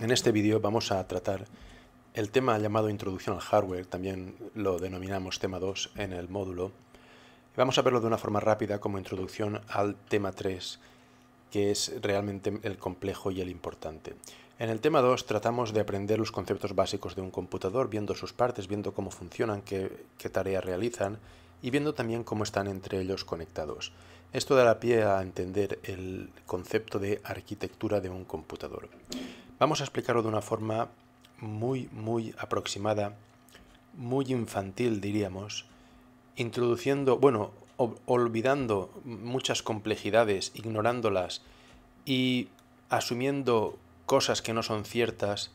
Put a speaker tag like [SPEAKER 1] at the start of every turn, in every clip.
[SPEAKER 1] En este vídeo vamos a tratar el tema llamado introducción al hardware, también lo denominamos tema 2 en el módulo. Vamos a verlo de una forma rápida como introducción al tema 3, que es realmente el complejo y el importante. En el tema 2 tratamos de aprender los conceptos básicos de un computador, viendo sus partes, viendo cómo funcionan, qué, tareas realizan y viendo también cómo están entre ellos conectados. Esto dará pie a entender el concepto de arquitectura de un computador. Vamos a explicarlo de una forma muy, muy aproximada, muy infantil, diríamos, introduciendo, bueno, olvidando muchas complejidades, ignorándolas y asumiendo cosas que no son ciertas,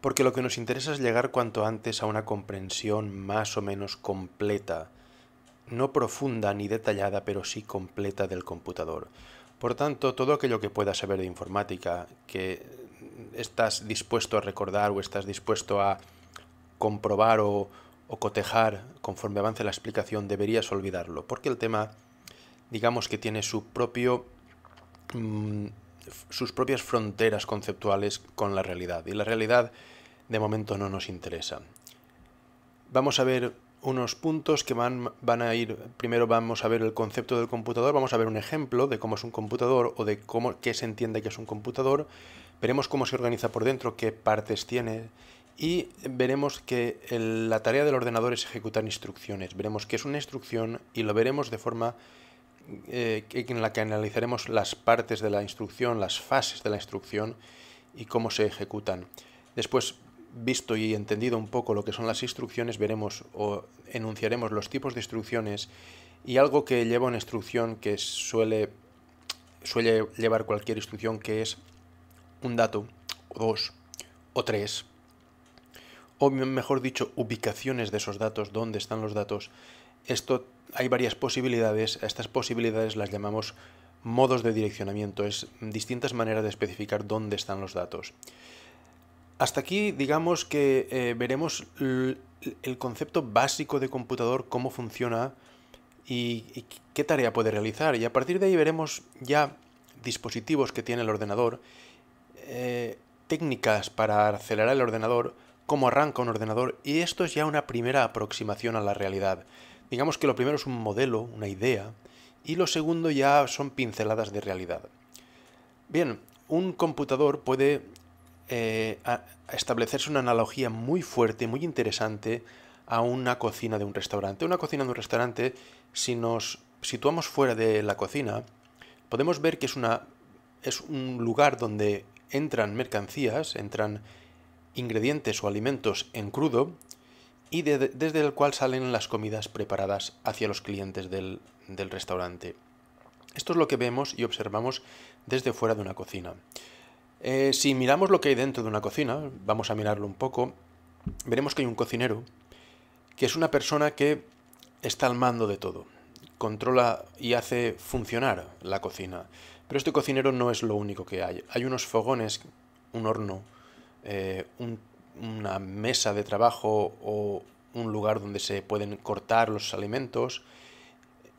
[SPEAKER 1] porque lo que nos interesa es llegar cuanto antes a una comprensión más o menos completa, no profunda ni detallada, pero sí completa del computador. Por tanto, todo aquello que pueda saber de informática, que estás dispuesto a recordar o estás dispuesto a comprobar o, cotejar conforme avance la explicación, deberías olvidarlo, porque el tema, digamos que tiene su propio, mm, sus propias fronteras conceptuales con la realidad, y la realidad de momento no nos interesa. Vamos a ver unos puntos que van, van a ir, primero vamos a ver el concepto del computador, vamos a ver un ejemplo de cómo es un computador o de cómo, qué se entiende que es un computador, veremos cómo se organiza por dentro, qué partes tiene y veremos que la tarea del ordenador es ejecutar instrucciones. Veremos qué es una instrucción y lo veremos de forma eh, en la que analizaremos las partes de la instrucción, las fases de la instrucción y cómo se ejecutan. Después, visto y entendido un poco lo que son las instrucciones, veremos o enunciaremos los tipos de instrucciones y algo que lleva una instrucción que suele, suele llevar cualquier instrucción que es un dato, o dos, o tres, o mejor dicho, ubicaciones de esos datos, dónde están los datos. Esto hay varias posibilidades, estas posibilidades las llamamos modos de direccionamiento, es distintas maneras de especificar dónde están los datos. Hasta aquí digamos que eh, veremos el concepto básico de computador, cómo funciona y qué tarea puede realizar. Y a partir de ahí veremos ya dispositivos que tiene el ordenador eh, técnicas para acelerar el ordenador, cómo arranca un ordenador, y esto es ya una primera aproximación a la realidad. Digamos que lo primero es un modelo, una idea, y lo segundo ya son pinceladas de realidad. Bien, un computador puede eh, establecerse una analogía muy fuerte, muy interesante a una cocina de un restaurante. Una cocina de un restaurante, si nos situamos fuera de la cocina, podemos ver que es, una, es un lugar donde entran mercancías, entran ingredientes o alimentos en crudo y desde el cual salen las comidas preparadas hacia los clientes del, del restaurante. Esto es lo que vemos y observamos desde fuera de una cocina. Eh, si miramos lo que hay dentro de una cocina, vamos a mirarlo un poco, veremos que hay un cocinero, que es una persona que está al mando de todo, controla y hace funcionar la cocina. Pero este cocinero no es lo único que hay. Hay unos fogones, un horno, eh, una mesa de trabajo o un lugar donde se pueden cortar los alimentos.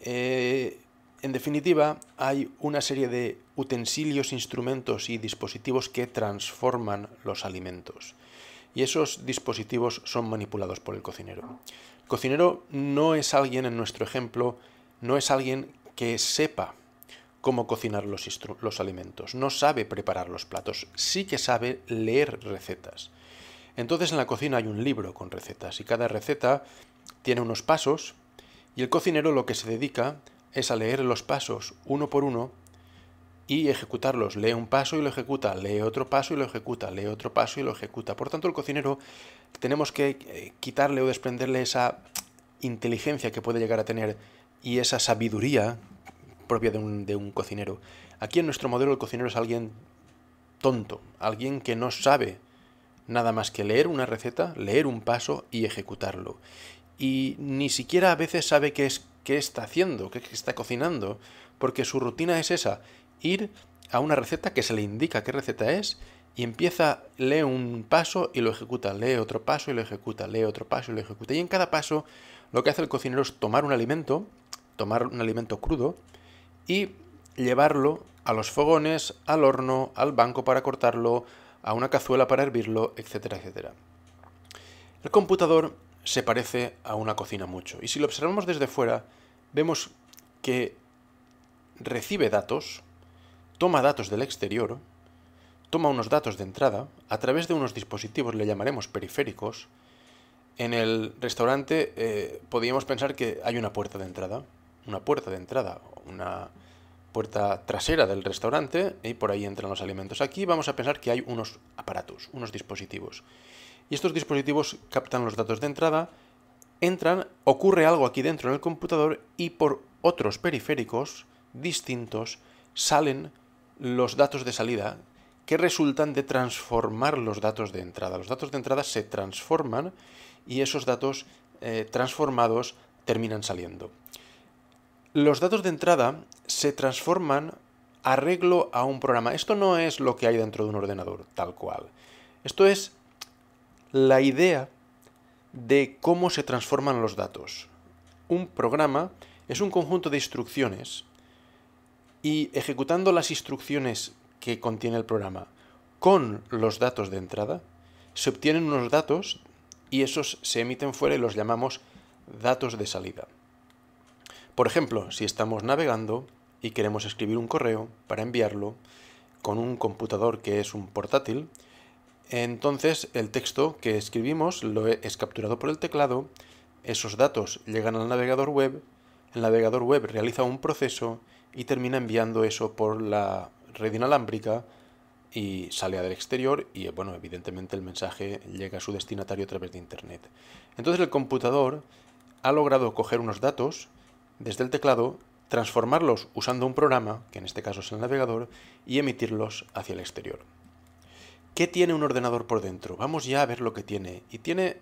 [SPEAKER 1] Eh, en definitiva, hay una serie de utensilios, instrumentos y dispositivos que transforman los alimentos. Y esos dispositivos son manipulados por el cocinero. El cocinero no es alguien, en nuestro ejemplo, no es alguien que sepa cómo cocinar los, los alimentos, no sabe preparar los platos, sí que sabe leer recetas. Entonces en la cocina hay un libro con recetas y cada receta tiene unos pasos y el cocinero lo que se dedica es a leer los pasos uno por uno y ejecutarlos. Lee un paso y lo ejecuta, lee otro paso y lo ejecuta, lee otro paso y lo ejecuta. Por tanto, el cocinero tenemos que eh, quitarle o desprenderle esa inteligencia que puede llegar a tener y esa sabiduría propia de un, de un cocinero. Aquí en nuestro modelo el cocinero es alguien tonto, alguien que no sabe nada más que leer una receta, leer un paso y ejecutarlo. Y ni siquiera a veces sabe qué, es, qué está haciendo, qué está cocinando, porque su rutina es esa, ir a una receta que se le indica qué receta es y empieza, lee un paso y lo ejecuta, lee otro paso y lo ejecuta, lee otro paso y lo ejecuta. Y en cada paso lo que hace el cocinero es tomar un alimento, tomar un alimento crudo, y llevarlo a los fogones, al horno, al banco para cortarlo, a una cazuela para hervirlo, etcétera, etcétera. El computador se parece a una cocina mucho y si lo observamos desde fuera, vemos que recibe datos, toma datos del exterior, toma unos datos de entrada a través de unos dispositivos, le llamaremos periféricos. En el restaurante eh, podríamos pensar que hay una puerta de entrada, una puerta de entrada, una puerta trasera del restaurante y por ahí entran los alimentos. Aquí vamos a pensar que hay unos aparatos, unos dispositivos. Y estos dispositivos captan los datos de entrada, entran, ocurre algo aquí dentro en el computador y por otros periféricos distintos salen los datos de salida que resultan de transformar los datos de entrada. Los datos de entrada se transforman y esos datos eh, transformados terminan saliendo los datos de entrada se transforman arreglo a un programa. Esto no es lo que hay dentro de un ordenador, tal cual. Esto es la idea de cómo se transforman los datos. Un programa es un conjunto de instrucciones y ejecutando las instrucciones que contiene el programa con los datos de entrada, se obtienen unos datos y esos se emiten fuera y los llamamos datos de salida. Por ejemplo, si estamos navegando y queremos escribir un correo para enviarlo con un computador que es un portátil, entonces el texto que escribimos lo es capturado por el teclado, esos datos llegan al navegador web, el navegador web realiza un proceso y termina enviando eso por la red inalámbrica y sale al exterior y bueno, evidentemente el mensaje llega a su destinatario a través de internet. Entonces el computador ha logrado coger unos datos desde el teclado, transformarlos usando un programa, que en este caso es el navegador, y emitirlos hacia el exterior. ¿Qué tiene un ordenador por dentro? Vamos ya a ver lo que tiene. Y tiene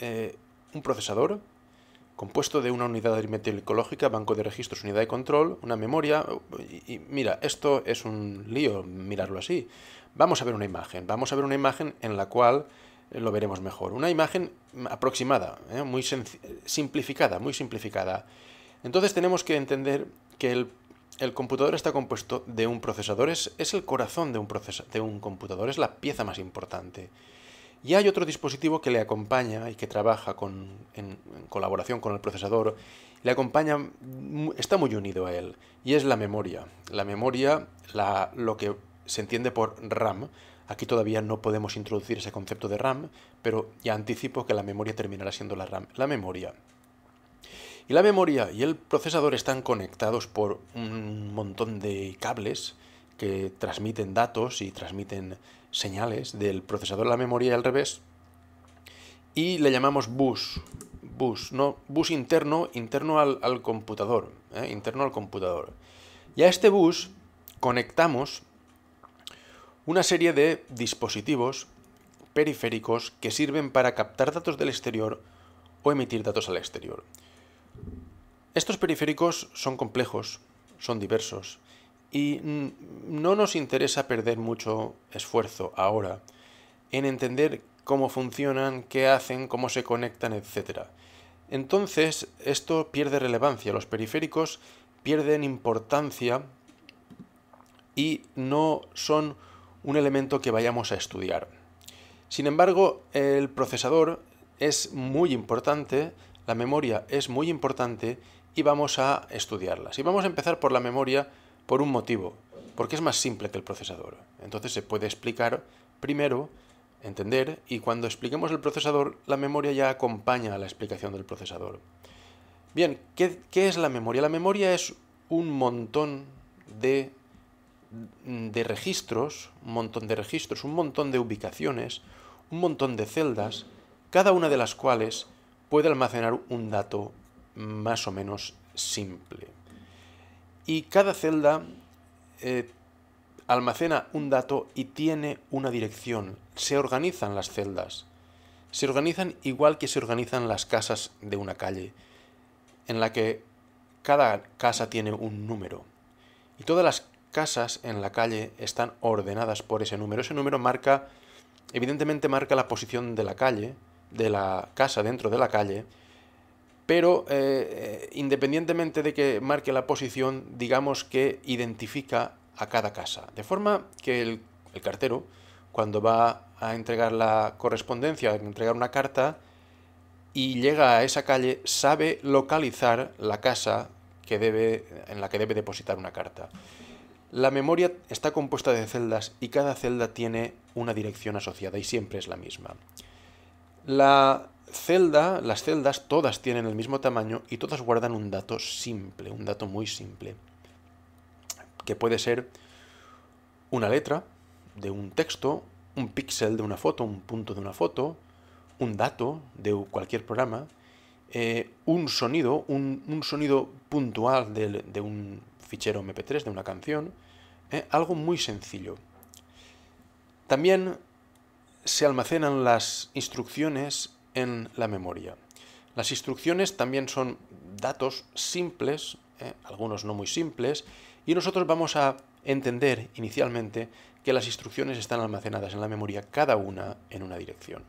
[SPEAKER 1] eh, un procesador compuesto de una unidad aritmético ecológica banco de registros, unidad de control, una memoria. Y, mira, esto es un lío mirarlo así. Vamos a ver una imagen. Vamos a ver una imagen en la cual lo veremos mejor. Una imagen aproximada, ¿eh? muy simplificada, muy simplificada. Entonces tenemos que entender que el, computador está compuesto de un procesador, es, el corazón de un, de un computador, es la pieza más importante. Y hay otro dispositivo que le acompaña y que trabaja en, en, colaboración con el procesador, le acompaña, está muy unido a él, y es la memoria. La memoria, la, lo que se entiende por RAM, aquí todavía no podemos introducir ese concepto de RAM, pero ya anticipo que la memoria terminará siendo la RAM. La memoria y la memoria y el procesador están conectados por un montón de cables que transmiten datos y transmiten señales del procesador a la memoria y al revés. Y le llamamos bus. Bus, no, bus interno, interno al, computador. ¿eh? Interno al computador. Y a este bus conectamos una serie de dispositivos periféricos que sirven para captar datos del exterior o emitir datos al exterior. Estos periféricos son complejos, son diversos, y no nos interesa perder mucho esfuerzo ahora en entender cómo funcionan, qué hacen, cómo se conectan, etc. Entonces, esto pierde relevancia, los periféricos pierden importancia y no son un elemento que vayamos a estudiar. Sin embargo, el procesador es muy importante la memoria es muy importante y vamos a estudiarlas. Y vamos a empezar por la memoria por un motivo, porque es más simple que el procesador. Entonces se puede explicar primero, entender, y cuando expliquemos el procesador, la memoria ya acompaña a la explicación del procesador. Bien, ¿qué, es la memoria? La memoria es un montón de, de registros, un montón de registros, un montón de ubicaciones, un montón de celdas, cada una de las cuales puede almacenar un dato más o menos simple. Y cada celda eh, almacena un dato y tiene una dirección. Se organizan las celdas. Se organizan igual que se organizan las casas de una calle, en la que cada casa tiene un número. Y todas las casas en la calle están ordenadas por ese número. Ese número marca, evidentemente marca la posición de la calle, de la casa dentro de la calle, pero eh, eh, independientemente de que marque la posición, digamos que identifica a cada casa. De forma que el, cartero, cuando va a entregar la correspondencia, a entregar una carta, y llega a esa calle, sabe localizar la casa que debe, en la que debe depositar una carta. La memoria está compuesta de celdas y cada celda tiene una dirección asociada y siempre es la misma. La celda, las celdas todas tienen el mismo tamaño y todas guardan un dato simple, un dato muy simple, que puede ser una letra de un texto, un píxel de una foto, un punto de una foto, un dato de cualquier programa, eh, un sonido, un, sonido puntual de, un fichero MP3, de una canción, eh, algo muy sencillo. También se almacenan las instrucciones en la memoria. Las instrucciones también son datos simples, eh, algunos no muy simples, y nosotros vamos a entender inicialmente que las instrucciones están almacenadas en la memoria, cada una en una dirección.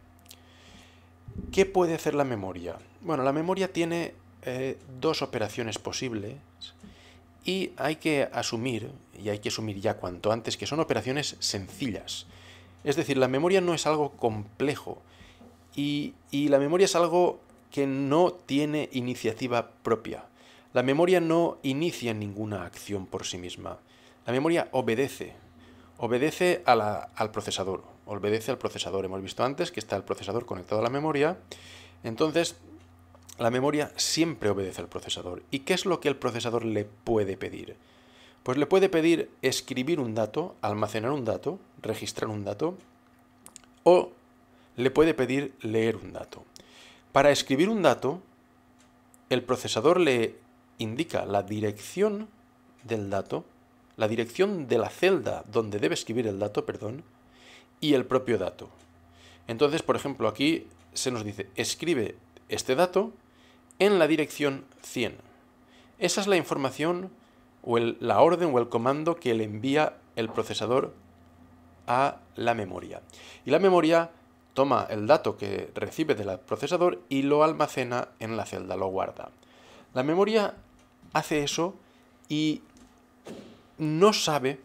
[SPEAKER 1] ¿Qué puede hacer la memoria? Bueno, la memoria tiene eh, dos operaciones posibles y hay que asumir, y hay que asumir ya cuanto antes, que son operaciones sencillas. Es decir, la memoria no es algo complejo y, la memoria es algo que no tiene iniciativa propia. La memoria no inicia ninguna acción por sí misma. La memoria obedece. Obedece al procesador. Obedece al procesador. Hemos visto antes que está el procesador conectado a la memoria. Entonces, la memoria siempre obedece al procesador. ¿Y qué es lo que el procesador le puede pedir? Pues le puede pedir escribir un dato, almacenar un dato, registrar un dato o le puede pedir leer un dato. Para escribir un dato, el procesador le indica la dirección del dato, la dirección de la celda donde debe escribir el dato, perdón, y el propio dato. Entonces, por ejemplo, aquí se nos dice, escribe este dato en la dirección 100. Esa es la información o la orden o el comando que le envía el procesador a la memoria. Y la memoria toma el dato que recibe del procesador y lo almacena en la celda, lo guarda. La memoria hace eso y no sabe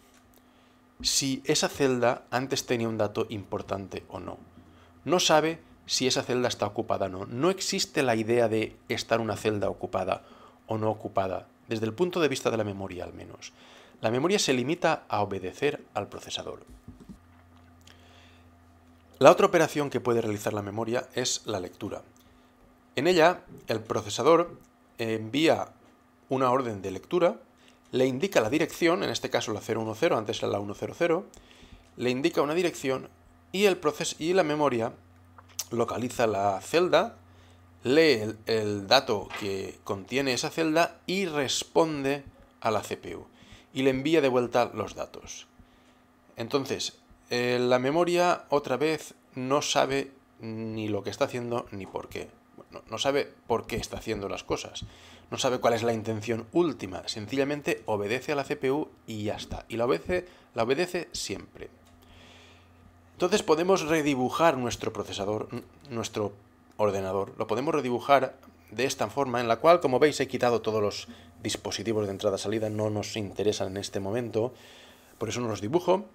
[SPEAKER 1] si esa celda antes tenía un dato importante o no. No sabe si esa celda está ocupada o no. No existe la idea de estar una celda ocupada o no ocupada, desde el punto de vista de la memoria al menos. La memoria se limita a obedecer al procesador. La otra operación que puede realizar la memoria es la lectura. En ella, el procesador envía una orden de lectura, le indica la dirección, en este caso la 010, antes era la 100, le indica una dirección y, el y la memoria localiza la celda, lee el dato que contiene esa celda y responde a la CPU y le envía de vuelta los datos. Entonces, eh, la memoria, otra vez, no sabe ni lo que está haciendo ni por qué. no sabe por qué está haciendo las cosas. No sabe cuál es la intención última. Sencillamente obedece a la CPU y ya está. Y la obedece, la obedece siempre. Entonces podemos redibujar nuestro procesador, nuestro ordenador. Lo podemos redibujar de esta forma, en la cual, como veis, he quitado todos los dispositivos de entrada-salida, no nos interesan en este momento, por eso no los dibujo,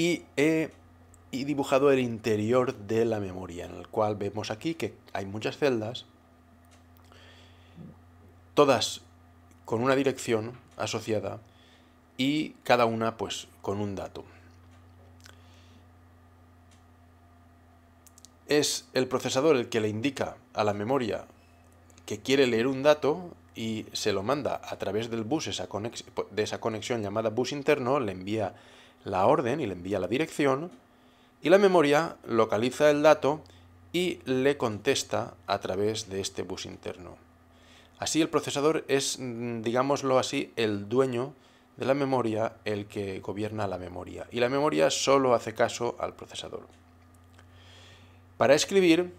[SPEAKER 1] y he eh, dibujado el interior de la memoria, en el cual vemos aquí que hay muchas celdas, todas con una dirección asociada y cada una pues con un dato. Es el procesador el que le indica a la memoria que quiere leer un dato y se lo manda a través del bus, de esa conexión llamada bus interno, le envía la orden y le envía la dirección y la memoria localiza el dato y le contesta a través de este bus interno. Así el procesador es, mm, digámoslo así, el dueño de la memoria, el que gobierna la memoria. Y la memoria solo hace caso al procesador. Para escribir,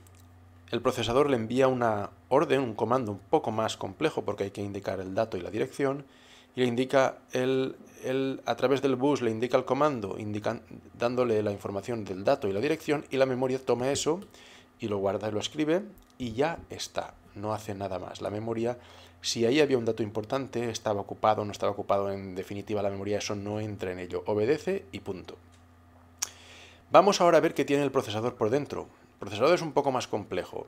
[SPEAKER 1] el procesador le envía una orden, un comando un poco más complejo porque hay que indicar el dato y la dirección, y le indica el, el, a través del bus le indica el comando, dándole la información del dato y la dirección, y la memoria toma eso y lo guarda y lo escribe, y ya está, no hace nada más. La memoria, si ahí había un dato importante, estaba ocupado, no estaba ocupado, en definitiva la memoria, eso no entra en ello, obedece y punto. Vamos ahora a ver qué tiene el procesador por dentro. El procesador es un poco más complejo.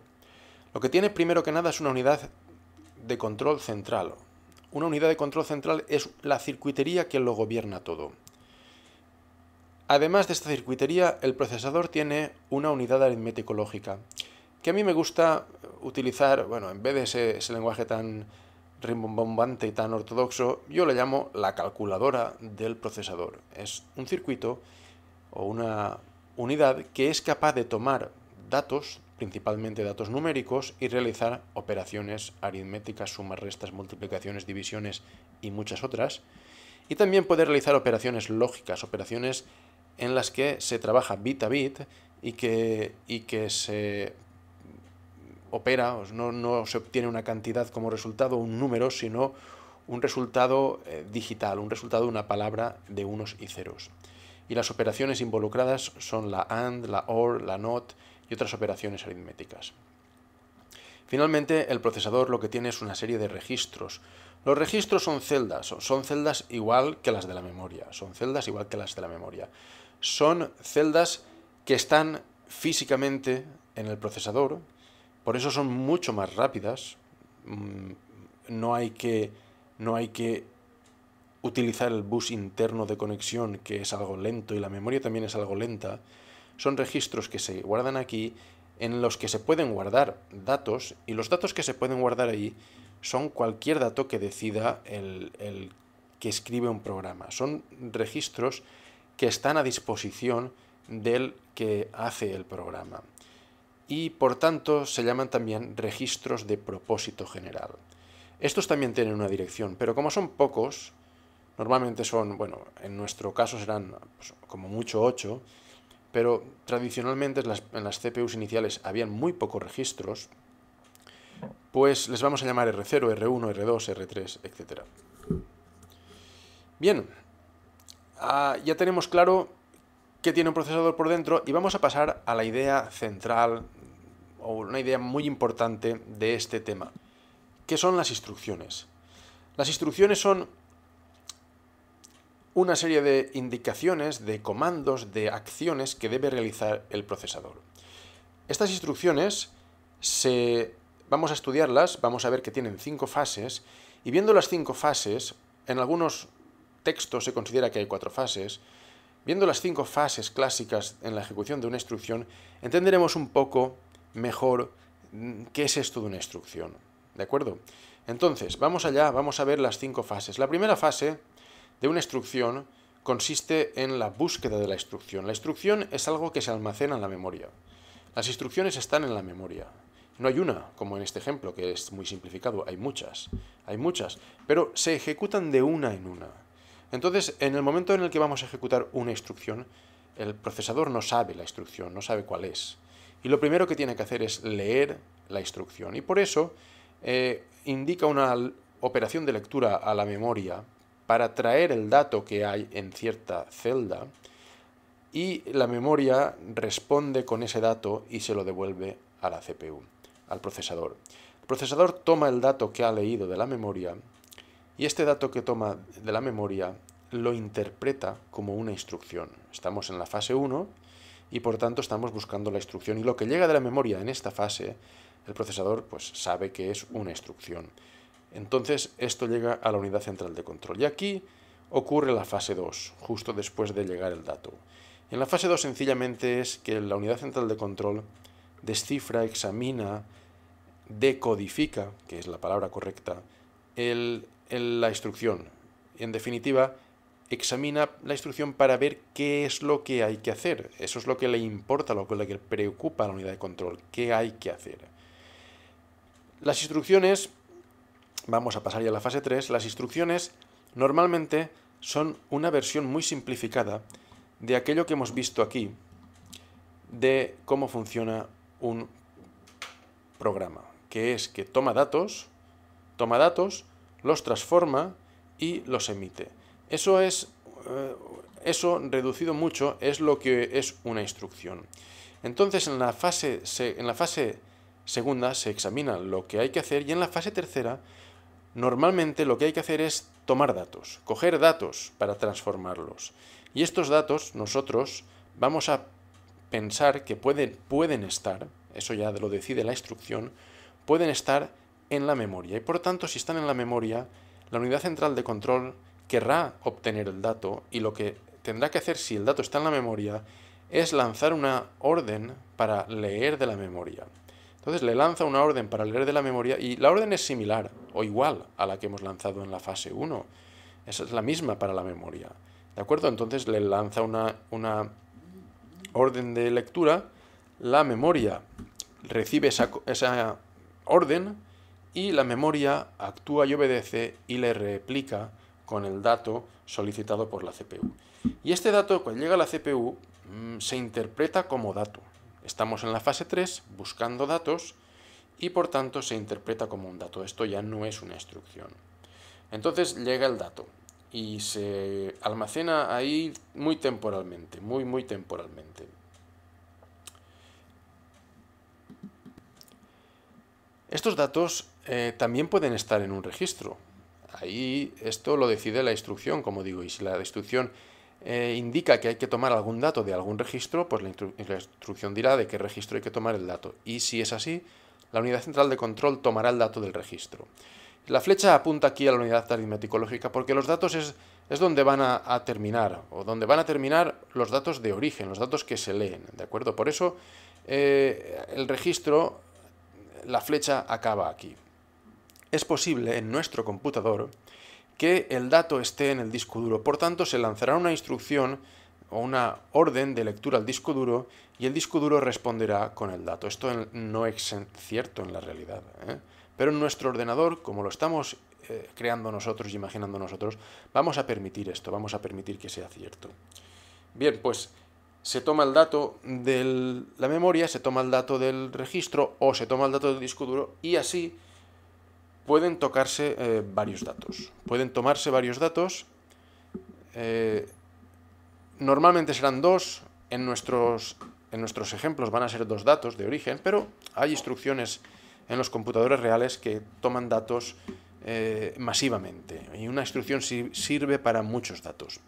[SPEAKER 1] Lo que tiene primero que nada es una unidad de control central, una unidad de control central es la circuitería que lo gobierna todo. Además de esta circuitería, el procesador tiene una unidad aritmético lógica, que a mí me gusta utilizar, bueno, en vez de ese, ese lenguaje tan rimbombante y tan ortodoxo, yo le llamo la calculadora del procesador. Es un circuito o una unidad que es capaz de tomar datos principalmente datos numéricos, y realizar operaciones aritméticas, sumas, restas, multiplicaciones, divisiones y muchas otras. Y también puede realizar operaciones lógicas, operaciones en las que se trabaja bit a bit y que, se opera, no, no, se obtiene una cantidad como resultado, un número, sino un resultado eh, digital, un resultado de una palabra de unos y ceros. Y las operaciones involucradas son la AND, la OR, la NOT, y otras operaciones aritméticas. Finalmente, el procesador lo que tiene es una serie de registros. Los registros son celdas, son, celdas igual que las de la memoria, son celdas igual que las de la memoria. Son celdas que están físicamente en el procesador, por eso son mucho más rápidas. Mm, no hay que, no hay que utilizar el bus interno de conexión, que es algo lento, y la memoria también es algo lenta son registros que se guardan aquí en los que se pueden guardar datos y los datos que se pueden guardar ahí son cualquier dato que decida el, que escribe un programa. Son registros que están a disposición del que hace el programa. Y por tanto se llaman también registros de propósito general. Estos también tienen una dirección, pero como son pocos, normalmente son, bueno, en nuestro caso serán pues, como mucho ocho, pero tradicionalmente en las, CPUs iniciales habían muy pocos registros, pues les vamos a llamar R0, R1, R2, R3, etc. Bien, ah, ya tenemos claro qué tiene un procesador por dentro y vamos a pasar a la idea central o una idea muy importante de este tema, que son las instrucciones. Las instrucciones son una serie de indicaciones, de comandos, de acciones que debe realizar el procesador. Estas instrucciones se... vamos a estudiarlas, vamos a ver que tienen cinco fases, y viendo las cinco fases, en algunos textos se considera que hay cuatro fases, viendo las cinco fases clásicas en la ejecución de una instrucción, entenderemos un poco mejor mm, qué es esto de una instrucción. ¿De acuerdo? Entonces, vamos allá, vamos a ver las cinco fases. La primera fase de una instrucción consiste en la búsqueda de la instrucción. La instrucción es algo que se almacena en la memoria. Las instrucciones están en la memoria. No hay una, como en este ejemplo, que es muy simplificado, hay muchas, hay muchas, pero se ejecutan de una en una. Entonces, en el momento en el que vamos a ejecutar una instrucción, el procesador no sabe la instrucción, no sabe cuál es. Y lo primero que tiene que hacer es leer la instrucción. Y por eso eh, indica una operación de lectura a la memoria para traer el dato que hay en cierta celda y la memoria responde con ese dato y se lo devuelve a la CPU, al procesador. El procesador toma el dato que ha leído de la memoria y este dato que toma de la memoria lo interpreta como una instrucción. Estamos en la fase 1 y por tanto estamos buscando la instrucción y lo que llega de la memoria en esta fase, el procesador pues sabe que es una instrucción. Entonces esto llega a la unidad central de control. Y aquí ocurre la fase 2, justo después de llegar el dato. En la fase 2 sencillamente es que la unidad central de control descifra, examina, decodifica, que es la palabra correcta, la instrucción. En definitiva, examina la instrucción para ver qué es lo que hay que hacer. Eso es lo que le importa, lo que le preocupa a la unidad de control, qué hay que hacer. Las instrucciones vamos a pasar ya a la fase 3, las instrucciones normalmente son una versión muy simplificada de aquello que hemos visto aquí, de cómo funciona un programa, que es que toma datos, toma datos, los transforma y los emite. Eso es, eh, eso reducido mucho es lo que es una instrucción. Entonces en la fase, en la fase segunda se examina lo que hay que hacer y en la fase tercera Normalmente lo que hay que hacer es tomar datos, coger datos para transformarlos. Y estos datos nosotros vamos a pensar que pueden, pueden estar, eso ya lo decide la instrucción, pueden estar en la memoria. Y por tanto, si están en la memoria, la unidad central de control querrá obtener el dato y lo que tendrá que hacer si el dato está en la memoria es lanzar una orden para leer de la memoria. Entonces le lanza una orden para leer de la memoria y la orden es similar o igual a la que hemos lanzado en la fase 1. Esa es la misma para la memoria. ¿De acuerdo? Entonces le lanza una, una orden de lectura, la memoria recibe esa orden y la memoria actúa y obedece y le replica con el dato solicitado por la CPU. Y este dato, cuando llega a la CPU, mm, se interpreta como dato. Estamos en la fase 3 buscando datos y por tanto se interpreta como un dato. Esto ya no es una instrucción. Entonces llega el dato y se almacena ahí muy temporalmente, muy, muy temporalmente. Estos datos eh, también pueden estar en un registro. Ahí esto lo decide la instrucción, como digo, y si la instrucción eh, indica que hay que tomar algún dato de algún registro, pues la, instrucción dirá de qué registro hay que tomar el dato. Y si es así, la unidad central de control tomará el dato del registro. La flecha apunta aquí a la unidad aritmético-lógica porque los datos es, donde van a, terminar, o donde van a terminar los datos de origen, los datos que se leen, ¿de acuerdo? Por eso eh, el registro, la flecha acaba aquí. Es posible en nuestro computador que el dato esté en el disco duro. Por tanto, se lanzará una instrucción o una orden de lectura al disco duro y el disco duro responderá con el dato. Esto no es cierto en la realidad. ¿eh? Pero en nuestro ordenador, como lo estamos eh, creando nosotros y imaginando nosotros, vamos a permitir esto, vamos a permitir que sea cierto. Bien, pues se toma el dato de la memoria, se toma el dato del registro o se toma el dato del disco duro y así pueden tocarse eh, varios datos. Pueden tomarse varios datos. Eh, normalmente serán dos. En nuestros, en nuestros ejemplos van a ser dos datos de origen, pero hay instrucciones en los computadores reales que toman datos eh, masivamente. Y una instrucción sirve para muchos datos.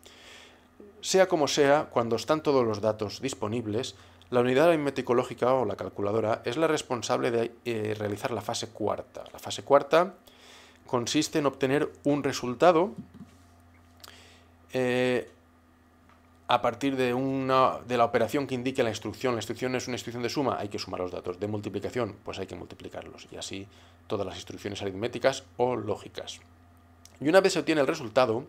[SPEAKER 1] Sea como sea, cuando están todos los datos disponibles, la unidad aritmético-lógica o la calculadora es la responsable de eh, realizar la fase cuarta. La fase cuarta consiste en obtener un resultado eh, a partir de, una, de la operación que indique la instrucción. La instrucción es una instrucción de suma, hay que sumar los datos. De multiplicación, pues hay que multiplicarlos. Y así todas las instrucciones aritméticas o lógicas. Y una vez se obtiene el resultado,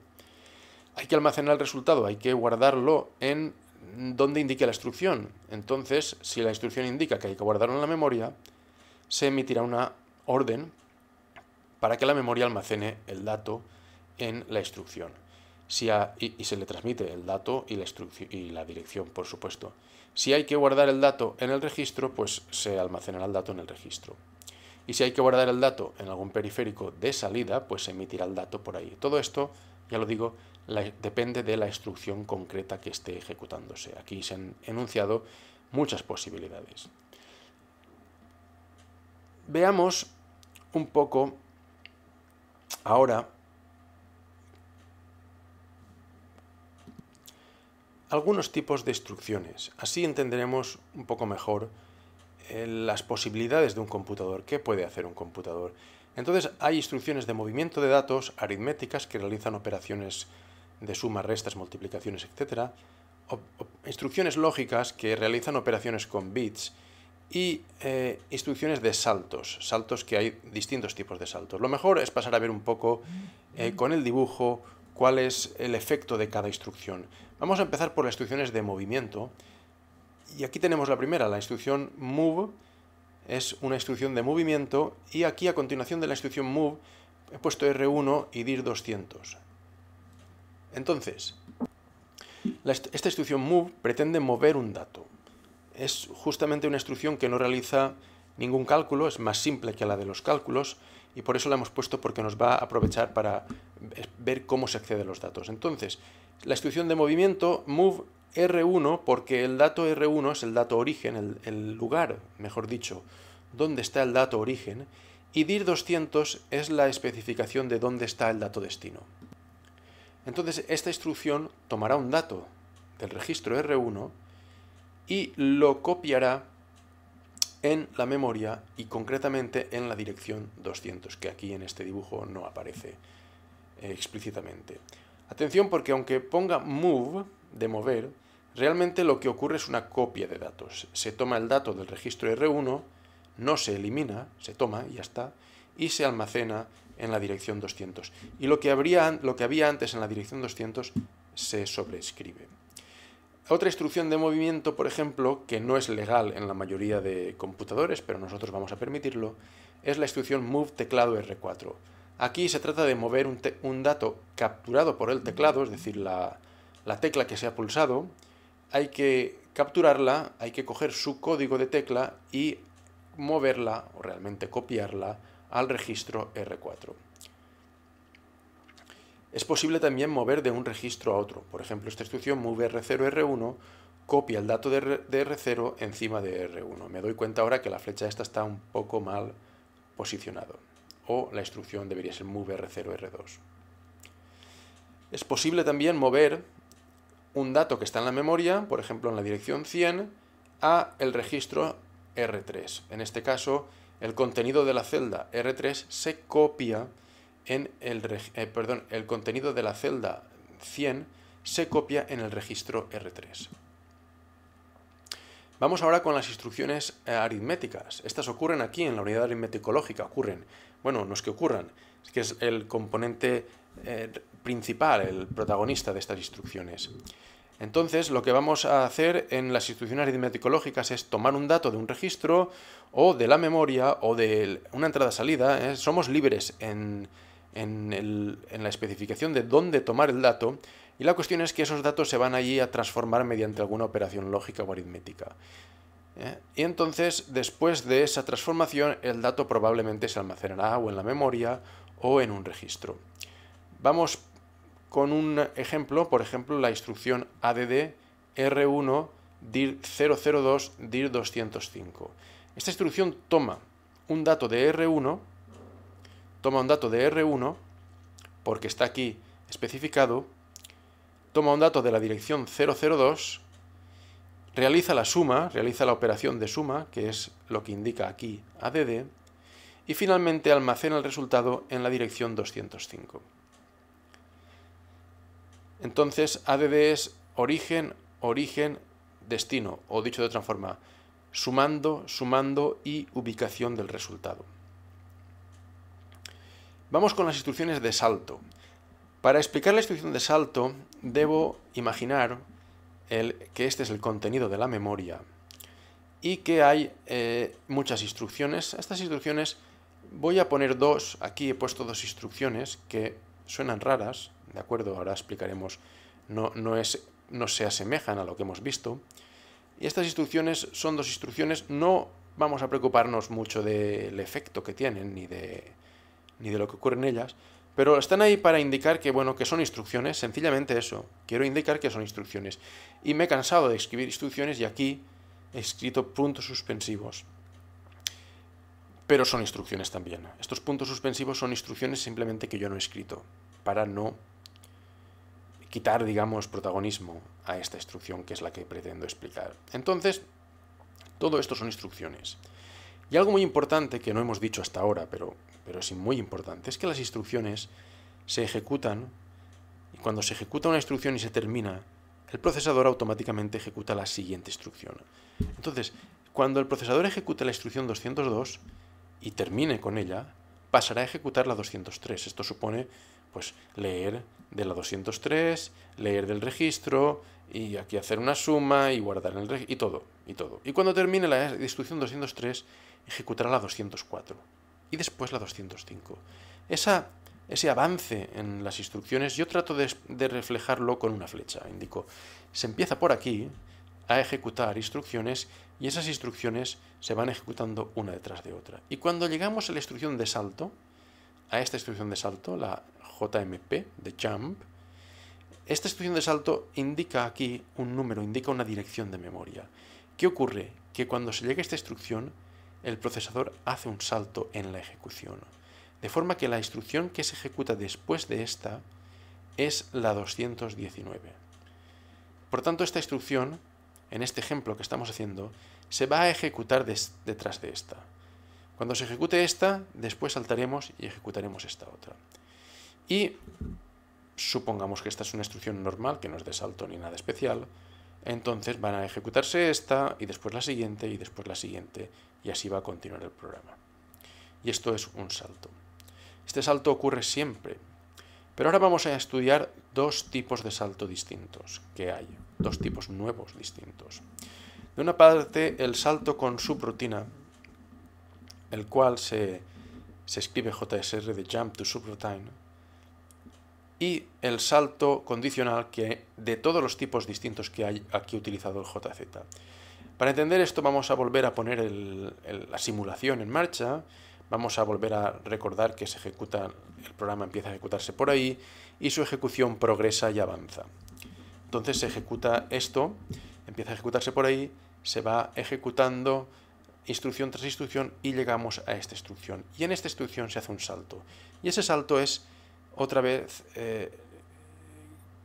[SPEAKER 1] hay que almacenar el resultado, hay que guardarlo en dónde indique la instrucción. Entonces, si la instrucción indica que hay que guardarlo en la memoria, se emitirá una orden para que la memoria almacene el dato en la instrucción. Si y, se le transmite el dato y la, y la dirección, por supuesto. Si hay que guardar el dato en el registro, pues se almacenará el dato en el registro. Y si hay que guardar el dato en algún periférico de salida, pues se emitirá el dato por ahí. Todo esto ya lo digo, depende de la instrucción concreta que esté ejecutándose. Aquí se han enunciado muchas posibilidades. Veamos un poco ahora algunos tipos de instrucciones. Así entenderemos un poco mejor eh, las posibilidades de un computador. ¿Qué puede hacer un computador? Entonces hay instrucciones de movimiento de datos, aritméticas, que realizan operaciones de sumas, restas, multiplicaciones, etc. instrucciones lógicas que realizan operaciones con bits y eh, instrucciones de saltos, saltos que hay distintos tipos de saltos. Lo mejor es pasar a ver un poco eh, mm-hmm. con el dibujo cuál es el efecto de cada instrucción. Vamos a empezar por las instrucciones de movimiento. Y aquí tenemos la primera, la instrucción move, es una instrucción de movimiento y aquí a continuación de la instrucción move he puesto R1 y dir 200. Entonces, esta instrucción move pretende mover un dato. Es justamente una instrucción que no realiza ningún cálculo, es más simple que la de los cálculos y por eso la hemos puesto porque nos va a aprovechar para ver cómo se accede a los datos. Entonces, la instrucción de movimiento move R1 porque el dato R1 es el dato origen, el, lugar, mejor dicho, donde está el dato origen, y dir 200 es la especificación de dónde está el dato destino. Entonces, esta instrucción tomará un dato del registro R1 y lo copiará en la memoria y concretamente en la dirección 200, que aquí en este dibujo no aparece eh, explícitamente. Atención porque aunque ponga move, de mover, Realmente lo que ocurre es una copia de datos. Se toma el dato del registro R1, no se elimina, se toma y ya está, y se almacena en la dirección 200. Y lo que, lo que había antes en la dirección 200 se sobrescribe. Otra instrucción de movimiento, por ejemplo, que no es legal en la mayoría de computadores, pero nosotros vamos a permitirlo, es la instrucción move teclado R4. Aquí se trata de mover un, dato capturado por el teclado, es decir, la, la tecla que se ha pulsado, hay que capturarla, hay que coger su código de tecla y moverla o realmente copiarla al registro R4. Es posible también mover de un registro a otro. Por ejemplo, esta instrucción move R0R1 copia el dato de R0 encima de R1. Me doy cuenta ahora que la flecha esta está un poco mal posicionado. O la instrucción debería ser move R0R2. Es posible también mover un dato que está en la memoria, por ejemplo en la dirección 100, a el registro R3. En este caso, el contenido de la celda R3 se copia en el, eh, perdón, el contenido de la celda 100 se copia en el registro R3. Vamos ahora con las instrucciones eh, aritméticas. Estas ocurren aquí en la unidad aritmeticológica, ocurren, bueno, no es que ocurran, es que es el componente eh, principal, el protagonista de estas instrucciones. Entonces, lo que vamos a hacer en las instrucciones lógicas es tomar un dato de un registro o de la memoria o de una entrada-salida. ¿eh? Somos libres en, la especificación de dónde tomar el dato y la cuestión es que esos datos se van allí a transformar mediante alguna operación lógica o aritmética. ¿eh? Y entonces, después de esa transformación, el dato probablemente se almacenará o en la memoria o en un registro. Vamos con un ejemplo, por ejemplo, la instrucción ADD R1 DIR 002 DIR 205. Esta instrucción toma un dato de R1, toma un dato de R1, porque está aquí especificado, toma un dato de la dirección 002, realiza la suma, realiza la operación de suma, que es lo que indica aquí ADD, y finalmente almacena el resultado en la dirección 205. Entonces, ADD es origen, origen, destino, o dicho de otra forma, sumando, sumando y ubicación del resultado. Vamos con las instrucciones de salto. Para explicar la instrucción de salto, debo imaginar el, que este es el contenido de la memoria y que hay eh, muchas instrucciones. A estas instrucciones voy a poner dos, aquí he puesto dos instrucciones que suenan raras, ¿de acuerdo? Ahora explicaremos, no, no, es, no se asemejan a lo que hemos visto. Y estas instrucciones son dos instrucciones, no vamos a preocuparnos mucho del efecto que tienen, ni de, ni de lo que ocurre en ellas, pero están ahí para indicar que, bueno, que son instrucciones, sencillamente eso. Quiero indicar que son instrucciones. Y me he cansado de escribir instrucciones y aquí he escrito puntos suspensivos. Pero son instrucciones también. Estos puntos suspensivos son instrucciones simplemente que yo no he escrito, para no quitar, digamos, protagonismo a esta instrucción que es la que pretendo explicar. Entonces, todo esto son instrucciones. Y algo muy importante que no hemos dicho hasta ahora, pero, pero es muy importante, es que las instrucciones se ejecutan y cuando se ejecuta una instrucción y se termina, el procesador automáticamente ejecuta la siguiente instrucción. Entonces, cuando el procesador ejecute la instrucción 202 y termine con ella, pasará a ejecutar la 203. Esto supone pues leer de la 203, leer del registro y aquí hacer una suma y guardar en el y todo, y todo. Y cuando termine la instrucción 203, ejecutará la 204 y después la 205. Esa, ese avance en las instrucciones yo trato de, de reflejarlo con una flecha. Indico, se empieza por aquí a ejecutar instrucciones y esas instrucciones se van ejecutando una detrás de otra. Y cuando llegamos a la instrucción de salto, a esta instrucción de salto, la JMP de jump, esta instrucción de salto indica aquí un número, indica una dirección de memoria. ¿Qué ocurre? Que cuando se llega a esta instrucción, el procesador hace un salto en la ejecución. De forma que la instrucción que se ejecuta después de esta es la 219. Por tanto, esta instrucción, en este ejemplo que estamos haciendo, se va a ejecutar detrás de esta. Cuando se ejecute esta, después saltaremos y ejecutaremos esta otra. Y supongamos que esta es una instrucción normal, que no es de salto ni nada especial, entonces van a ejecutarse esta y después la siguiente y después la siguiente y así va a continuar el programa. Y esto es un salto. Este salto ocurre siempre, pero ahora vamos a estudiar dos tipos de salto distintos que hay, dos tipos nuevos distintos. De una parte, el salto con subrutina, el cual se, escribe JSR de jump to subroutine, y el salto condicional que de todos los tipos distintos que hay aquí utilizado el JZ. Para entender esto vamos a volver a poner la simulación en marcha, vamos a volver a recordar que se ejecuta, el programa empieza a ejecutarse por ahí y su ejecución progresa y avanza. Entonces se ejecuta esto, empieza a ejecutarse por ahí, se va ejecutando instrucción tras instrucción y llegamos a esta instrucción. Y en esta instrucción se hace un salto. Y ese salto es otra vez eh,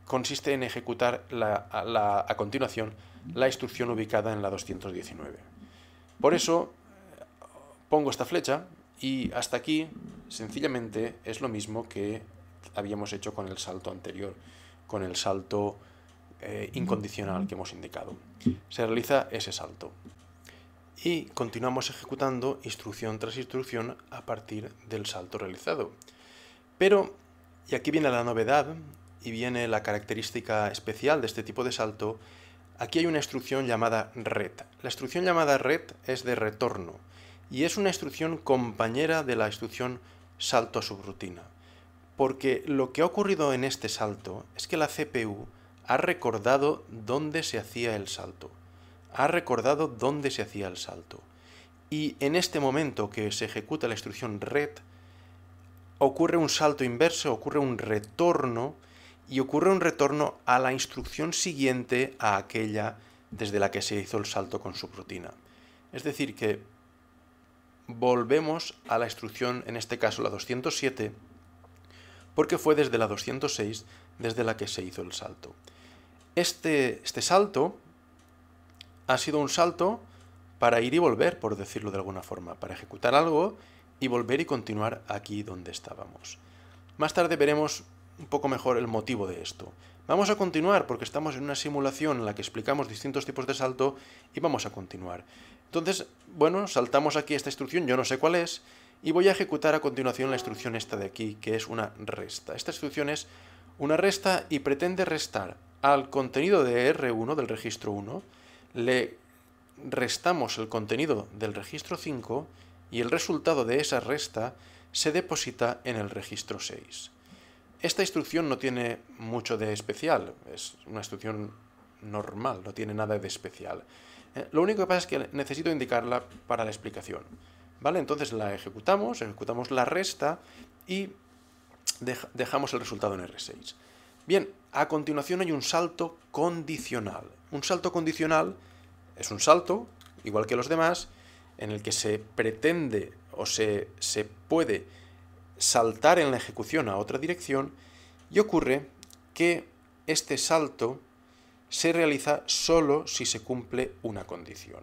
[SPEAKER 1] consiste en ejecutar a continuación la instrucción ubicada en la 219. Por eso eh, pongo esta flecha y hasta aquí sencillamente es lo mismo que habíamos hecho con el salto anterior, con el salto eh, incondicional que hemos indicado. Se realiza ese salto. Y continuamos ejecutando instrucción tras instrucción a partir del salto realizado. Pero y aquí viene la novedad y viene la característica especial de este tipo de salto. Aquí hay una instrucción llamada red. La instrucción llamada red es de retorno y es una instrucción compañera de la instrucción salto a subrutina. Porque lo que ha ocurrido en este salto es que la CPU ha recordado dónde se hacía el salto. Ha recordado dónde se hacía el salto. Y en este momento que se ejecuta la instrucción red, ocurre un salto inverso, ocurre un retorno y ocurre un retorno a la instrucción siguiente a aquella desde la que se hizo el salto con su rutina. Es decir, que volvemos a la instrucción, en este caso la 207, porque fue desde la 206 desde la que se hizo el salto. Este, este salto ha sido un salto para ir y volver, por decirlo de alguna forma, para ejecutar algo y volver y continuar aquí donde estábamos. Más tarde veremos un poco mejor el motivo de esto. Vamos a continuar porque estamos en una simulación en la que explicamos distintos tipos de salto y vamos a continuar. Entonces, bueno, saltamos aquí esta instrucción, yo no sé cuál es, y voy a ejecutar a continuación la instrucción esta de aquí, que es una resta. Esta instrucción es una resta y pretende restar al contenido de R1 del registro 1, le restamos el contenido del registro 5 y el resultado de esa resta se deposita en el registro 6. Esta instrucción no tiene mucho de especial, es una instrucción normal, no tiene nada de especial. Eh, lo único que pasa es que necesito indicarla para la explicación. ¿Vale? Entonces la ejecutamos, ejecutamos la resta y dejamos el resultado en R6. Bien, a continuación hay un salto condicional. Un salto condicional es un salto, igual que los demás, en el que se pretende o se, se puede saltar en la ejecución a otra dirección y ocurre que este salto se realiza solo si se cumple una condición.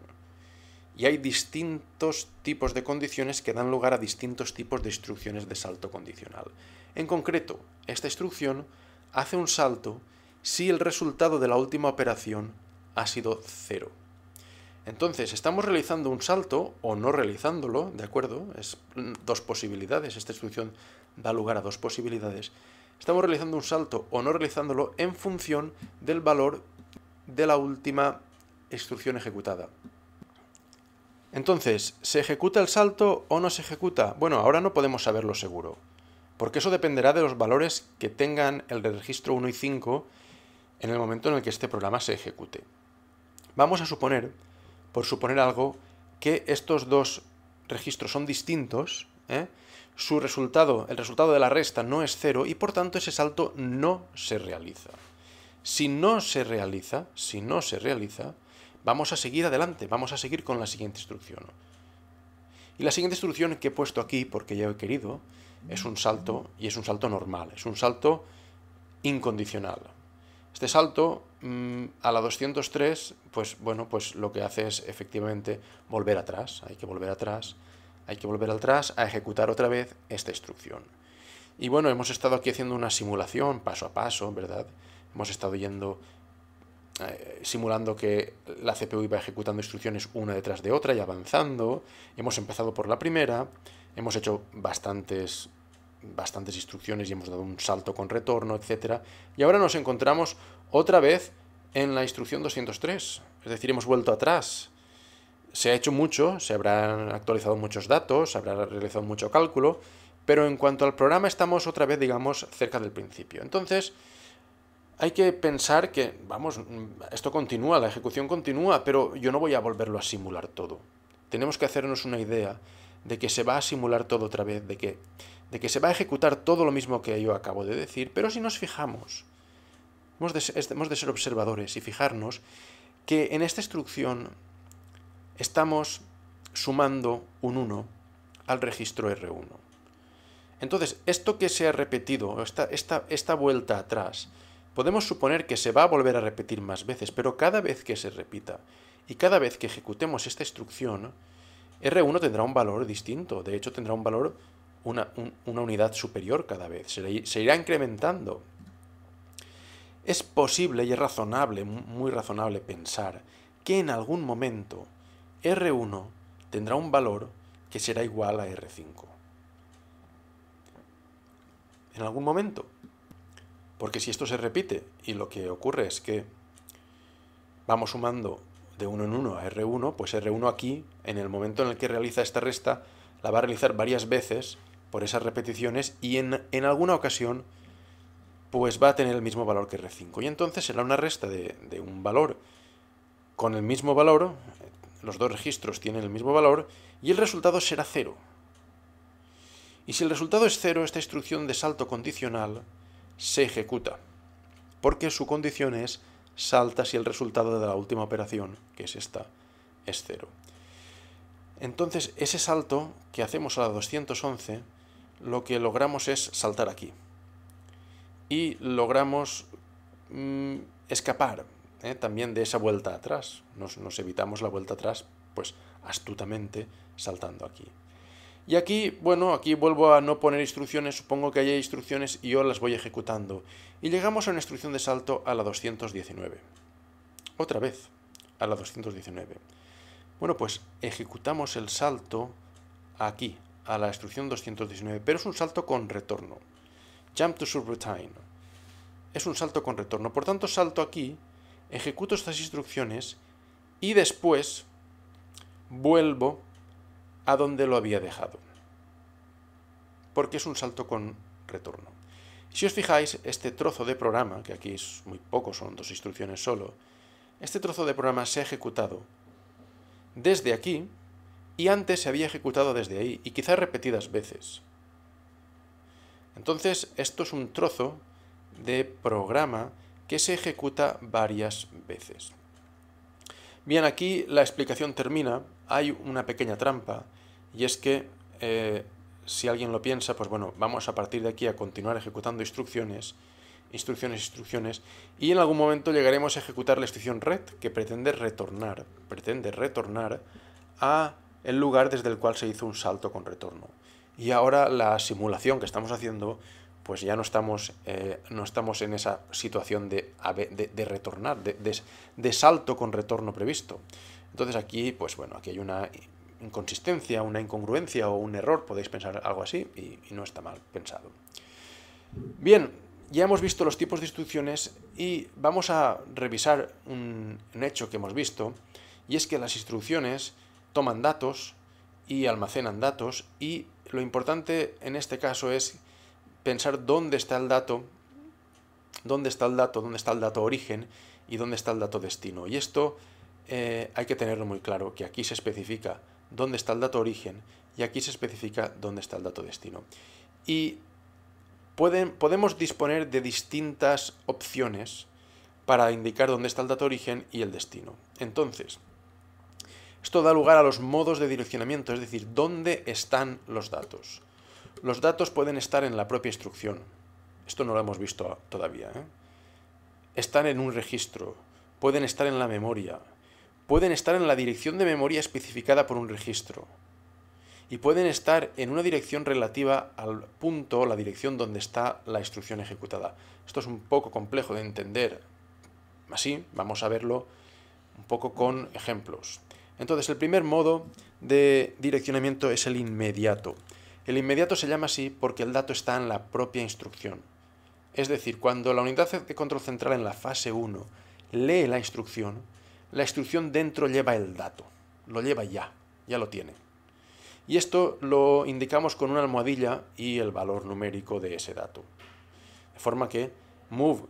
[SPEAKER 1] Y hay distintos tipos de condiciones que dan lugar a distintos tipos de instrucciones de salto condicional. En concreto, esta instrucción hace un salto si el resultado de la última operación ha sido cero. Entonces, ¿estamos realizando un salto o no realizándolo? ¿De acuerdo? Es dos posibilidades. Esta instrucción da lugar a dos posibilidades. Estamos realizando un salto o no realizándolo en función del valor de la última instrucción ejecutada. Entonces, ¿se ejecuta el salto o no se ejecuta? Bueno, ahora no podemos saberlo seguro, porque eso dependerá de los valores que tengan el registro 1 y 5 en el momento en el que este programa se ejecute. Vamos a suponer por suponer algo, que estos dos registros son distintos, ¿eh? su resultado, el resultado de la resta no es cero y por tanto ese salto no se realiza. Si no se realiza, si no se realiza, vamos a seguir adelante, vamos a seguir con la siguiente instrucción. Y la siguiente instrucción que he puesto aquí, porque ya he querido, es un salto y es un salto normal, es un salto incondicional. Este salto mm, a la 203, pues bueno, pues lo que hace es efectivamente volver atrás, hay que volver atrás, hay que volver atrás a ejecutar otra vez esta instrucción. Y bueno, hemos estado aquí haciendo una simulación paso a paso, ¿verdad? Hemos estado yendo eh, simulando que la CPU iba ejecutando instrucciones una detrás de otra y avanzando. Hemos empezado por la primera, hemos hecho bastantes bastantes instrucciones y hemos dado un salto con retorno, etc. Y ahora nos encontramos otra vez en la instrucción 203, es decir, hemos vuelto atrás. Se ha hecho mucho, se habrán actualizado muchos datos, se habrá realizado mucho cálculo, pero en cuanto al programa estamos otra vez, digamos, cerca del principio. Entonces, hay que pensar que, vamos, esto continúa, la ejecución continúa, pero yo no voy a volverlo a simular todo. Tenemos que hacernos una idea de que se va a simular todo otra vez, de que de que se va a ejecutar todo lo mismo que yo acabo de decir, pero si nos fijamos, hemos de, este, ser observadores y fijarnos que en esta instrucción estamos sumando un 1 al registro R1. Entonces, esto que se ha repetido, esta, esta, esta vuelta atrás, podemos suponer que se va a volver a repetir más veces, pero cada vez que se repita y cada vez que ejecutemos esta instrucción, R1 tendrá un valor distinto, de hecho tendrá un valor una, unidad superior cada vez, se, irá incrementando. Es posible y es razonable, muy razonable pensar que en algún momento R1 tendrá un valor que será igual a R5. En algún momento. Porque si esto se repite y lo que ocurre es que vamos sumando de uno en uno a R1, pues R1 aquí, en el momento en el que realiza esta resta, la va a realizar varias veces por esas repeticiones y en, alguna ocasión pues va a tener el mismo valor que R5. Y entonces será una resta de, de, un valor con el mismo valor, eh, los dos registros tienen el mismo valor, y el resultado será cero. Y si el resultado es cero, esta instrucción de salto condicional se ejecuta, porque su condición es salta si el resultado de la última operación, que es esta, es cero. Entonces, ese salto que hacemos a la 211 lo que logramos es saltar aquí. Y logramos mm, escapar ¿eh? también de esa vuelta atrás. Nos, nos, evitamos la vuelta atrás, pues astutamente saltando aquí. Y aquí, bueno, aquí vuelvo a no poner instrucciones, supongo que hay instrucciones y yo las voy ejecutando. Y llegamos a una instrucción de salto a la 219. Otra vez, a la 219. Bueno, pues ejecutamos el salto aquí, a la instrucción 219, pero es un salto con retorno. Jump to subroutine. Es un salto con retorno. Por tanto, salto aquí, ejecuto estas instrucciones y después vuelvo a donde lo había dejado. Porque es un salto con retorno. Si os fijáis, este trozo de programa, que aquí es muy poco, son dos instrucciones solo, este trozo de programa se ha ejecutado desde aquí, y antes se había ejecutado desde ahí, y quizás repetidas veces. Entonces, esto es un trozo de programa que se ejecuta varias veces. Bien, aquí la explicación termina, hay una pequeña trampa, y es que eh, si alguien lo piensa, pues bueno, vamos a partir de aquí a continuar ejecutando instrucciones, instrucciones, instrucciones, y en algún momento llegaremos a ejecutar la instrucción red, que pretende retornar, pretende retornar a el lugar desde el cual se hizo un salto con retorno. Y ahora la simulación que estamos haciendo, pues ya no estamos, eh, no estamos en esa situación de, retornar, de, salto con retorno previsto. Entonces aquí, pues bueno, aquí hay una inconsistencia, una incongruencia o un error, podéis pensar algo así, y, no está mal pensado. Bien, ya hemos visto los tipos de instrucciones y vamos a revisar un, un hecho que hemos visto, y es que las instrucciones toman datos y almacenan datos y lo importante en este caso es pensar dónde está el dato, dónde está el dato, dónde está el dato origen y dónde está el dato destino. Y esto eh, hay que tenerlo muy claro, que aquí se especifica dónde está el dato origen y aquí se especifica dónde está el dato destino. Y pueden, podemos disponer de distintas opciones para indicar dónde está el dato origen y el destino. Entonces, esto da lugar a los modos de direccionamiento, es decir, dónde están los datos. Los datos pueden estar en la propia instrucción. Esto no lo hemos visto todavía. ¿eh? Están en un registro, pueden estar en la memoria, pueden estar en la dirección de memoria especificada por un registro y pueden estar en una dirección relativa al punto, o la dirección donde está la instrucción ejecutada. Esto es un poco complejo de entender. Así, vamos a verlo un poco con ejemplos. Entonces, el primer modo de direccionamiento es el inmediato. El inmediato se llama así porque el dato está en la propia instrucción. Es decir, cuando la unidad de control central en la fase 1 lee la instrucción, la instrucción dentro lleva el dato, lo lleva ya, ya lo tiene. Y esto lo indicamos con una almohadilla y el valor numérico de ese dato. De forma que move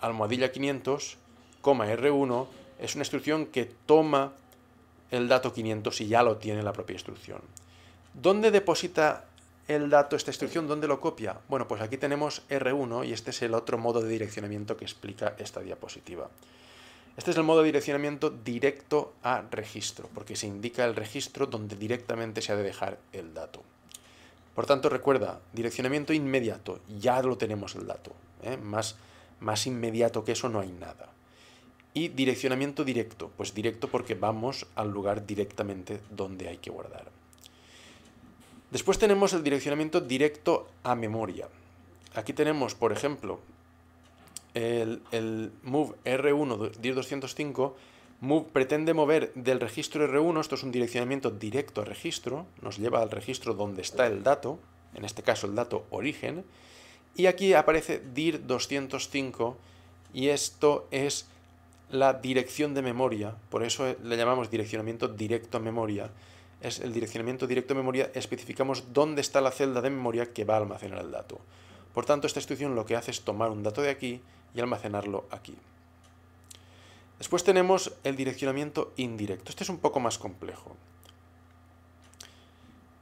[SPEAKER 1] almohadilla 500, R1 es una instrucción que toma el dato 500 si ya lo tiene la propia instrucción. ¿Dónde deposita el dato esta instrucción? ¿Dónde lo copia? Bueno, pues aquí tenemos R1 y este es el otro modo de direccionamiento que explica esta diapositiva. Este es el modo de direccionamiento directo a registro, porque se indica el registro donde directamente se ha de dejar el dato. Por tanto, recuerda, direccionamiento inmediato, ya lo tenemos el dato. ¿eh? Más, más inmediato que eso no hay nada. Y direccionamiento directo, pues directo porque vamos al lugar directamente donde hay que guardar. Después tenemos el direccionamiento directo a memoria. Aquí tenemos, por ejemplo, el, el move R1 dir205. move pretende mover del registro R1, esto es un direccionamiento directo a registro, nos lleva al registro donde está el dato, en este caso el dato origen, y aquí aparece dir 205 y esto es la dirección de memoria, por eso le llamamos direccionamiento directo a memoria, es el direccionamiento directo a memoria, especificamos dónde está la celda de memoria que va a almacenar el dato. Por tanto, esta instrucción lo que hace es tomar un dato de aquí y almacenarlo aquí. Después tenemos el direccionamiento indirecto. Este es un poco más complejo.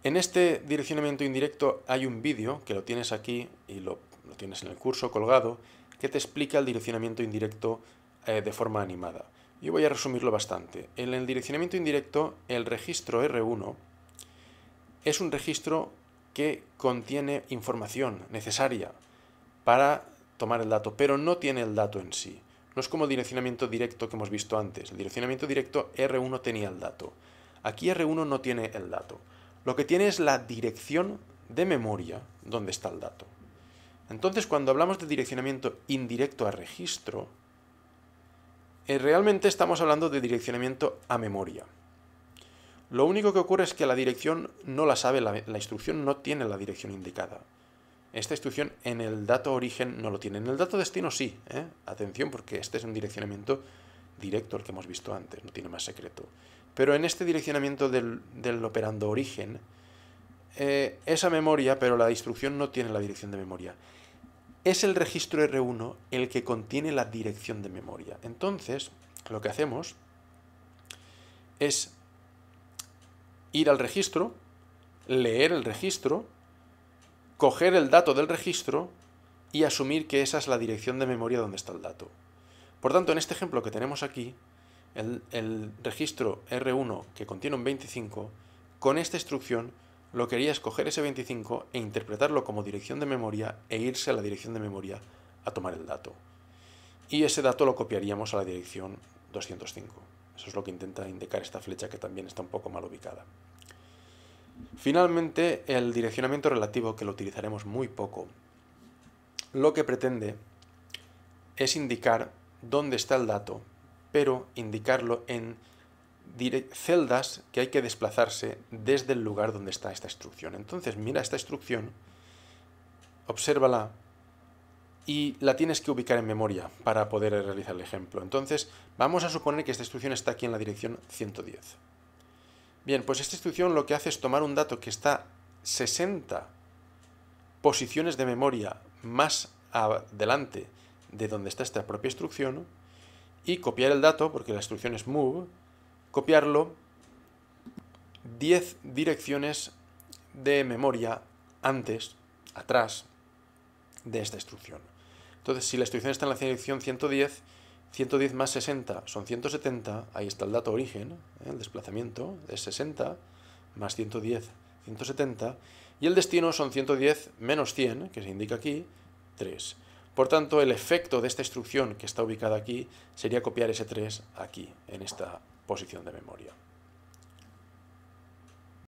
[SPEAKER 1] En este direccionamiento indirecto hay un vídeo que lo tienes aquí y lo, lo tienes en el curso colgado que te explica el direccionamiento indirecto eh, de forma animada. Yo voy a resumirlo bastante. En el direccionamiento indirecto, el registro R1 es un registro que contiene información necesaria para tomar el dato, pero no tiene el dato en sí. No es como el direccionamiento directo que hemos visto antes. El direccionamiento directo R1 tenía el dato. Aquí R1 no tiene el dato. Lo que tiene es la dirección de memoria donde está el dato. Entonces, cuando hablamos de direccionamiento indirecto a registro, eh, realmente estamos hablando de direccionamiento a memoria. Lo único que ocurre es que la dirección no la sabe, la, instrucción no tiene la dirección indicada. Esta instrucción en el dato origen no lo tiene, en el dato destino sí. ¿eh? Atención porque este es un direccionamiento directo, el que hemos visto antes, no tiene más secreto. Pero en este direccionamiento del, operando origen, es eh, esa memoria, pero la instrucción no tiene la dirección de memoria es el registro R1 el que contiene la dirección de memoria. Entonces, lo que hacemos es ir al registro, leer el registro, coger el dato del registro y asumir que esa es la dirección de memoria donde está el dato. Por tanto, en este ejemplo que tenemos aquí, el, registro R1 que contiene un 25, con esta instrucción lo que haría es coger ese 25 e interpretarlo como dirección de memoria e irse a la dirección de memoria a tomar el dato. Y ese dato lo copiaríamos a la dirección 205. Eso es lo que intenta indicar esta flecha que también está un poco mal ubicada. Finalmente, el direccionamiento relativo, que lo utilizaremos muy poco, lo que pretende es indicar dónde está el dato, pero indicarlo en celdas que hay que desplazarse desde el lugar donde está esta instrucción. Entonces, mira esta instrucción, obsérvala y la tienes que ubicar en memoria para poder realizar el ejemplo. Entonces, vamos a suponer que esta instrucción está aquí en la dirección 110. Bien, pues esta instrucción lo que hace es tomar un dato que está 60 posiciones de memoria más adelante de donde está esta propia instrucción y copiar el dato, porque la instrucción es move, copiarlo 10 direcciones de memoria antes, atrás de esta instrucción. Entonces, si la instrucción está en la dirección 110, 110 más 60 son 170, ahí está el dato origen, ¿eh? el desplazamiento es 60 más 110, 170, y el destino son 110 menos 100, que se indica aquí, 3. Por tanto, el efecto de esta instrucción que está ubicada aquí sería copiar ese 3 aquí, en esta posición de memoria.